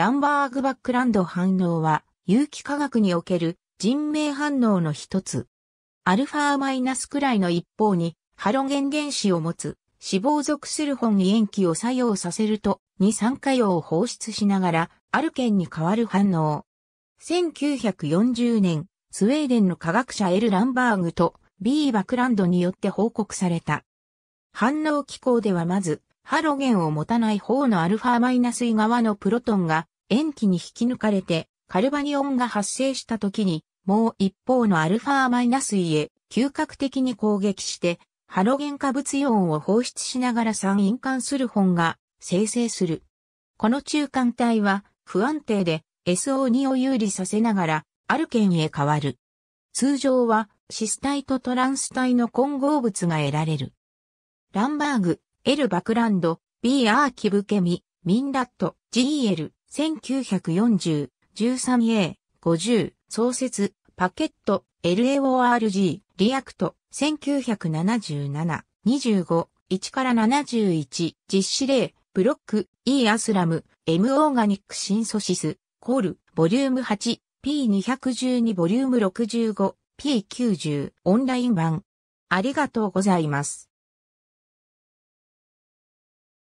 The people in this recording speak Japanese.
ランバーグバックランド反応は、有機化学における人命反応の一つ。アルファマイナスくらいの一方に、ハロゲン原子を持つ、脂肪属する本に塩基を作用させると、二酸化用を放出しながら、アルケンに変わる反応。1940年、スウェーデンの科学者エル・ランバーグと B・ バクランドによって報告された。反応機構ではまず、ハロゲンを持たない方のアルファマイナス側のプロトンが塩基に引き抜かれて、カルバニオンが発生した時に、もう一方のアルファマイスイへ嗅覚的に攻撃して、ハロゲン化物イオンを放出しながら酸引管する本が生成する。この中間体は不安定で SO2 を有利させながらアルケンへ変わる。通常はシス体とトランス体の混合物が得られる。ランバーグ、L バクランド、B アーキブケミ、ミンラット、GL、1940、13A、50、創設、パケット、LAORG、リアクト、1977、25、1から71、実施例、ブロック、E アスラム、M オーガニックシンソシス、コール、ボリューム8、P212 ボリューム65、P90、オンライン版。ありがとうございます。